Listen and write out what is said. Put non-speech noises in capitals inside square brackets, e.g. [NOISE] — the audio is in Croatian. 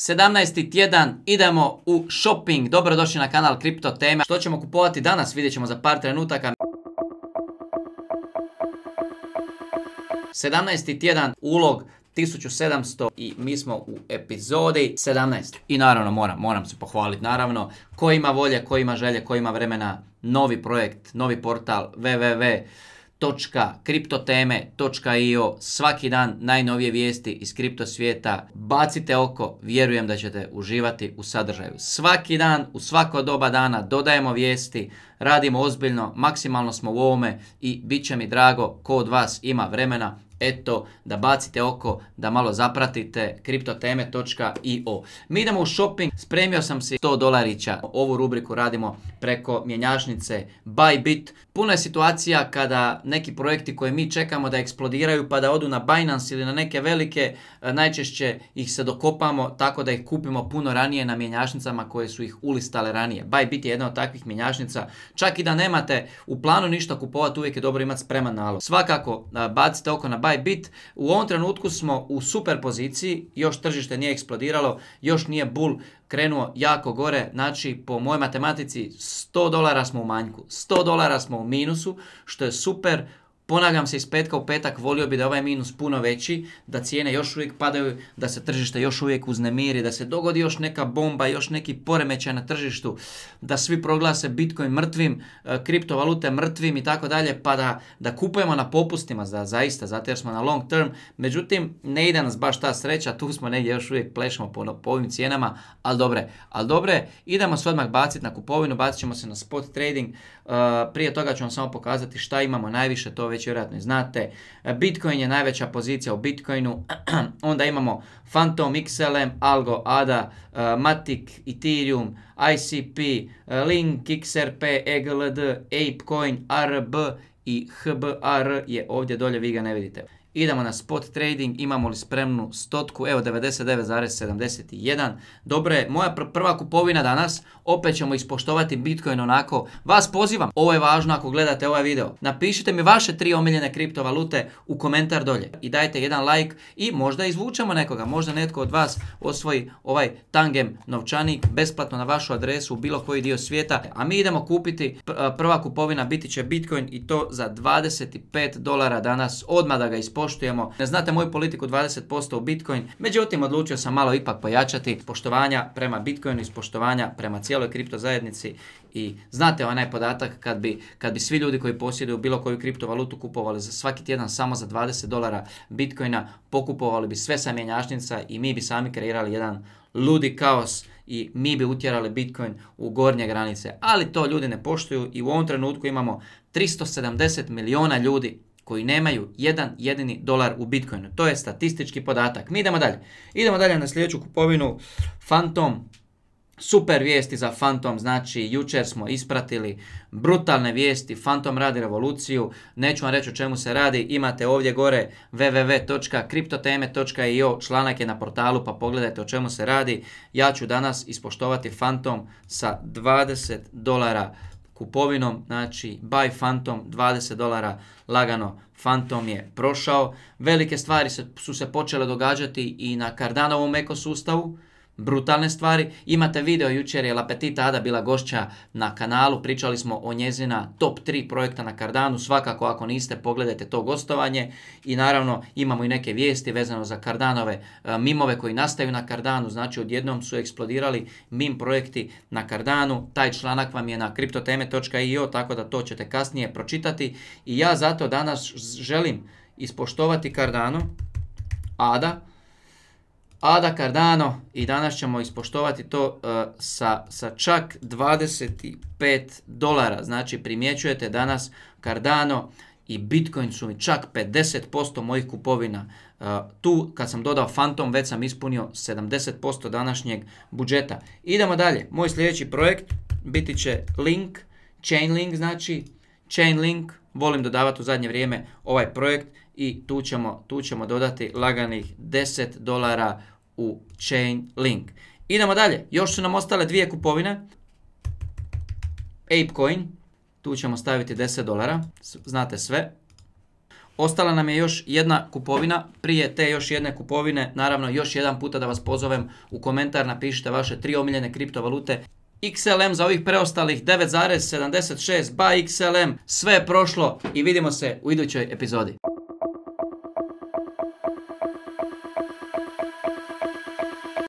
17. tjedan idemo u shopping. Dobrodošli na kanal Kripto Tema. Što ćemo kupovati danas vidjet ćemo za par trenutaka. 17. tjedan ulog 1700 i mi smo u epizodi 17. I naravno moram, moram se pohvaliti naravno ko ima volje, ko ima želje, ko ima vremena, novi projekt, novi portal www www.kriptoteme.io Svaki dan najnovije vijesti iz kripto svijeta. Bacite oko, vjerujem da ćete uživati u sadržaju. Svaki dan, u svako doba dana dodajemo vijesti, radimo ozbiljno, maksimalno smo u ovome i bit će mi drago ko od vas ima vremena eto, da bacite oko, da malo zapratite kriptoteme.io. Mi idemo u shopping, spremio sam si 100 dolarića. Ovu rubriku radimo preko mjenjašnice Bybit. Puno je situacija kada neki projekti koje mi čekamo da eksplodiraju pa da odu na Binance ili na neke velike, e, najčešće ih se dokopamo tako da ih kupimo puno ranije na mjenjašnicama koje su ih ulistale ranije. Bybit je jedna od takvih mjenjačnica Čak i da nemate u planu ništa kupovati, uvijek je dobro imati spreman nalog. Svakako, bacite oko na Bybit. U ovom trenutku smo u super poziciji, još tržište nije eksplodiralo, još nije bull krenuo jako gore, znači po mojoj matematici 100 dolara smo u manjku, 100 dolara smo u minusu, što je super, Ponavljam se iz petka u petak, volio bi da ovaj minus puno veći, da cijene još uvijek padaju, da se tržište još uvijek uznemiri, da se dogodi još neka bomba, još neki poremećaj na tržištu, da svi proglase Bitcoin mrtvim, e, kriptovalute mrtvim i tako dalje, pa da, da kupujemo na popustima za, zaista, zato jer smo na long term. Međutim, ne ide nas baš ta sreća, tu smo negdje još uvijek plešemo po, ono, ovim cijenama, ali dobre, ali dobre, idemo se odmah baciti na kupovinu, bacit ćemo se na spot trading, e, prije toga ću vam samo pokazati šta imamo najviše, to već vjerojatno i znate. Bitcoin je najveća pozicija u Bitcoinu. [CLEARS THROAT] Onda imamo Phantom, XLM, Algo, ADA, eh, Matic, Ethereum, ICP, eh, Link, XRP, EGLD, ApeCoin, ARB i HBR je ovdje dolje, vi ga ne vidite. Idemo na spot trading, imamo li spremnu stotku, evo 99,71. Dobro je, moja prva kupovina danas opet ćemo ispoštovati Bitcoin onako. Vas pozivam, ovo je važno ako gledate ovaj video. Napišite mi vaše tri omiljene kriptovalute u komentar dolje i dajte jedan like i možda izvučemo nekoga, možda netko od vas osvoji ovaj tangem novčanik besplatno na vašu adresu u bilo koji dio svijeta. A mi idemo kupiti, prva kupovina biti će Bitcoin i to za 25 dolara danas, odmah da ga ispoštujemo. Ne znate moju politiku 20% u Bitcoin, međutim odlučio sam malo ipak pojačati poštovanja prema Bitcoinu i poštovanja prema cijelom cijeloj kripto zajednici i znate onaj podatak kad bi, kad bi svi ljudi koji posjeduju bilo koju kriptovalutu kupovali za svaki tjedan samo za 20 dolara bitcoina, pokupovali bi sve sa mjenjačnica i mi bi sami kreirali jedan ludi kaos i mi bi utjerali Bitcoin u gornje granice. Ali to ljudi ne poštuju i u ovom trenutku imamo 370 miliona ljudi koji nemaju jedan jedini dolar u Bitcoinu. To je statistički podatak. Mi idemo dalje. Idemo dalje na sljedeću kupovinu Phantom Super vijesti za Fantom, znači jučer smo ispratili brutalne vijesti, Fantom radi revoluciju, neću vam reći o čemu se radi, imate ovdje gore www.kriptoteme.io, članak je na portalu pa pogledajte o čemu se radi. Ja ću danas ispoštovati Fantom sa 20 dolara kupovinom, znači buy Phantom 20 dolara lagano Phantom je prošao. Velike stvari su se počele događati i na Cardanovom ekosustavu, brutalne stvari. Imate video, jučer je Lapetita Ada bila gošća na kanalu, pričali smo o njezina top 3 projekta na kardanu, svakako ako niste pogledajte to gostovanje i naravno imamo i neke vijesti vezano za Cardanove e, mimove koji nastaju na kardanu, znači odjednom su eksplodirali mim projekti na kardanu. taj članak vam je na kriptoteme.io, tako da to ćete kasnije pročitati i ja zato danas želim ispoštovati Cardano, Ada, Ada Cardano i danas ćemo ispoštovati to uh, sa, sa čak 25 dolara. Znači primjećujete danas Cardano i Bitcoin su mi čak 50% mojih kupovina. E, tu kad sam dodao Phantom već sam ispunio 70% današnjeg budžeta. Idemo dalje. Moj sljedeći projekt biti će Link, Chainlink znači Chainlink. Volim dodavati u zadnje vrijeme ovaj projekt i tu ćemo, tu ćemo dodati laganih 10 dolara u Chainlink. Idemo dalje, još su nam ostale dvije kupovine. Apecoin, tu ćemo staviti 10 dolara, znate sve. Ostala nam je još jedna kupovina, prije te još jedne kupovine, naravno još jedan puta da vas pozovem u komentar, napišite vaše tri omiljene kriptovalute XLM za ovih preostalih 9,76 by XLM. Sve je prošlo i vidimo se u idućoj epizodi.